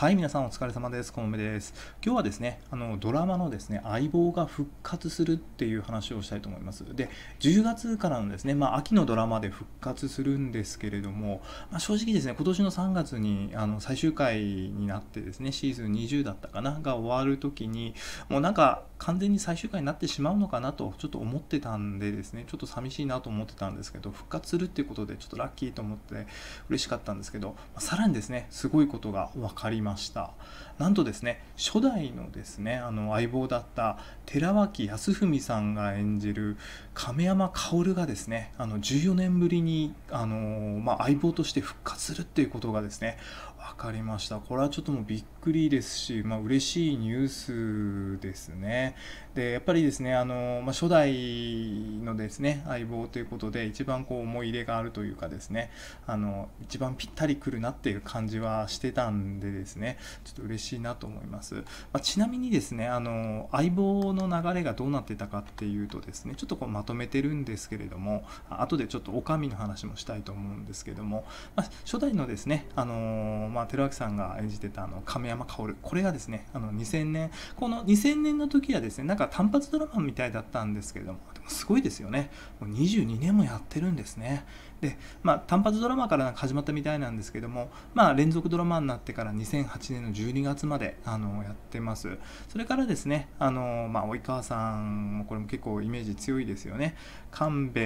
はい、皆さんお疲れ様です。コウです。今日はですね、あのドラマのですね、相棒が復活するっていう話をしたいと思います。で、10月からのですね、まあ、秋のドラマで復活するんですけれども、まあ、正直ですね、今年の3月にあの最終回になってですね、シーズン20だったかな、が終わる時に、もうなんか完全に最終回になってしまうのかなとちょっと思ってたんでですね、ちょっと寂しいなと思ってたんですけど、復活するっていうことでちょっとラッキーと思って嬉しかったんですけど、まあ、さらにですね、すごいことが分かりました。ましたなんとですね初代のですねあの相棒だった寺脇康文さんが演じる亀山薫がですねあの14年ぶりにあの、まあ、相棒として復活するっていうことがですね分かりましたこれはちょっともうびっくりですし、まあ嬉しいニュースですね。でやっぱりですねあの、まあ、初代のですね相棒ということで一番こう思い入れがあるというかですねあの一番ぴったりくるなっていう感じはしてたんでですねちょっと嬉しいなと思います。まあ、ちなみにですねあの相棒の流れがどうなってたかっていうとですねちょっとこうまとめてるんですけれども後でちょっとおかの話もしたいと思うんですけども、まあ、初代のですねあの、まあまあ、寺脇さんが演じてたあの亀山薫これがですねあの2000年この2000年の時はですねなんか単発ドラマみたいだったんですけれどもでもすごいですよねもう22年もやってるんですねで、まあ、単発ドラマからなんか始まったみたいなんですけども、まあ、連続ドラマになってから2008年の12月まであのやってますそれからですねあの、まあ、及川さんもこれも結構イメージ強いですよね神戸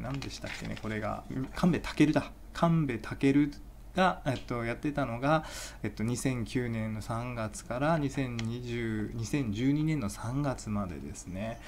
何でしたっけねこれが神戸るだ神戸る。が、えっと、やってたのが、えっと、2009年の3月から2020 2012年の3月までですね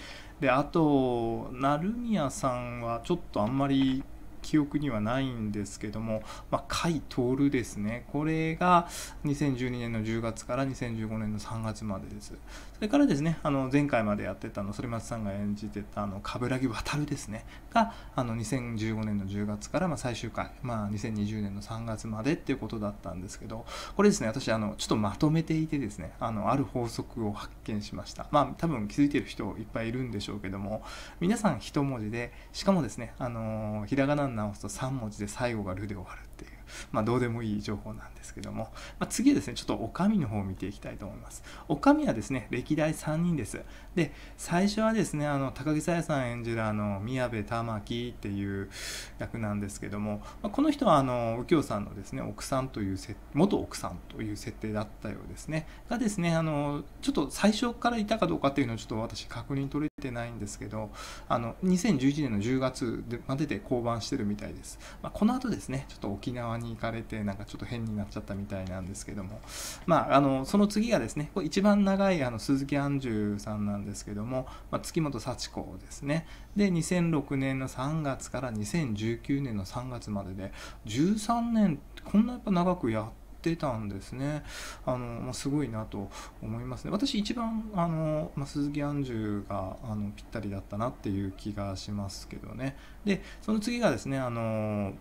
であと成宮さんはちょっとあんまり記憶にはないんですけども、まあ、甲斐徹ですねこれが2012年の10月から2015年の3月までですそれからですねあの前回までやってたの反町さんが演じてたあの冠城渉ですねがあの2015年の10月からまあ最終回、まあ、2020年の3月までっていうことだったんですけどこれですね私あのちょっとまとめていてですねあのある法則を発見しましたまあ多分気づいてる人いっぱいいるんでしょうけども皆さん一文字でしかもですねあのひらがなに直すと3文字で最後が「る」で終わるっていうまあ、どうでもいい情報なんですけども、まあ、次はですね、ちょっとおかみの方を見ていきたいと思います。おかみはですね、歴代3人です。で、最初はですね、あの、高木紗耶さん演じるあの、宮部玉木っていう役なんですけども、まあ、この人はあの、右京さんのですね、奥さんという、元奥さんという設定だったようですね。がですね、あの、ちょっと最初からいたかどうかっていうのをちょっと私確認取れてないんですけど、あの、2011年の10月までで降板してるみたいです。まあ、この後ですね、ちょっと沖縄に行かれてなんかちょっと変になっちゃったみたいなんですけども、まあ、あのその次がですねこれ一番長いあの鈴木安住さんなんですけども、まあ、月本幸子ですねで2006年の3月から2019年の3月までで13年こんなやっぱ長くやってたんですね。あの、まあ、すごいなと思いますね。私一番、あの、ま鈴木安住が、あの、ぴったりだったなっていう気がしますけどね。で、その次がですね、あの、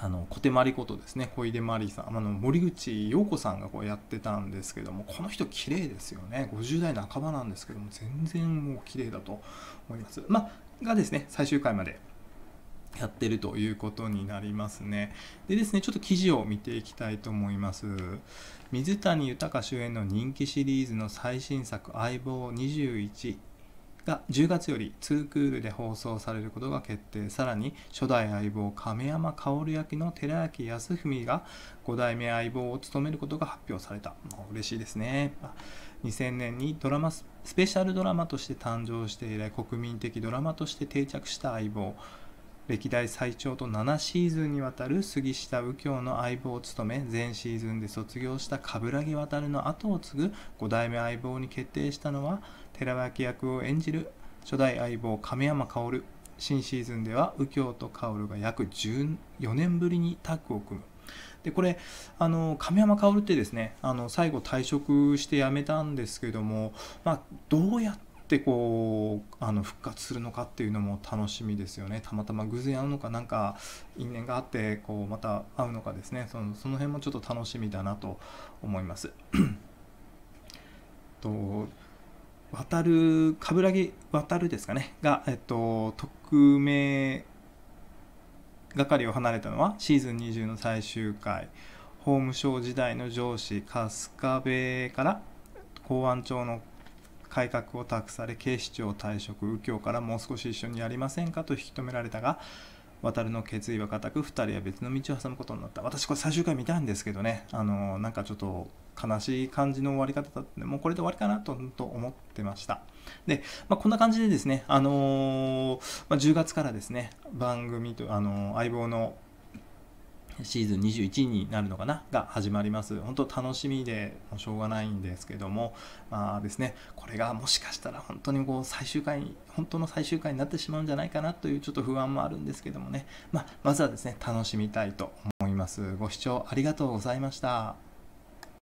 あの小手まりことですね小出まりさんあの森口陽子さんがこうやってたんですけどもこの人綺麗ですよね50代半ばなんですけども全然もう綺麗だと思いますまがですね最終回までやってるということになりますね。でですね、ちょっと記事を見ていきたいと思います。水谷豊主演の人気シリーズの最新作、相棒21が10月より2クールで放送されることが決定さらに初代相棒亀山薫役の寺脇康文が5代目相棒を務めることが発表された嬉しいですね2000年にドラマスペシャルドラマとして誕生して以来国民的ドラマとして定着した相棒歴代最長と7シーズンにわたる杉下右京の相棒を務め前シーズンで卒業した冠城渡の後を継ぐ5代目相棒に決定したのは寺脇役を演じる初代相棒亀山薫新シーズンでは右京と薫が約14年ぶりにタッグを組むでこれあの亀山薫ってですねあの最後退職して辞めたんですけども、まあ、どうやってってこうあの復活するのかっていうのも楽しみですよねたまたま偶然会うのかなんか因縁があってこうまた会うのかですねそのその辺もちょっと楽しみだなと思います。と渡る冠城渡るですかねが、えっと、匿名係を離れたのはシーズン20の最終回法務省時代の上司春日部から公安庁の改革を託され警視庁退職右京からもう少し一緒にやりませんかと引き止められたが渡の決意は固く2人は別の道を挟むことになった私これ最終回見たんですけどねあのなんかちょっと悲しい感じの終わり方だったもうこれで終わりかなと思ってましたで、まあ、こんな感じでですねあのー、まあ、10月からですね番組と、あのー、相棒のシーズン21になるのかなが始まります。本当楽しみでもしょうがないんですけども、まあですね、これがもしかしたら本当にこう最終回、本当の最終回になってしまうんじゃないかなというちょっと不安もあるんですけどもね、まあ、まずはですね、楽しみたいと思います。ご視聴ありがとうございました。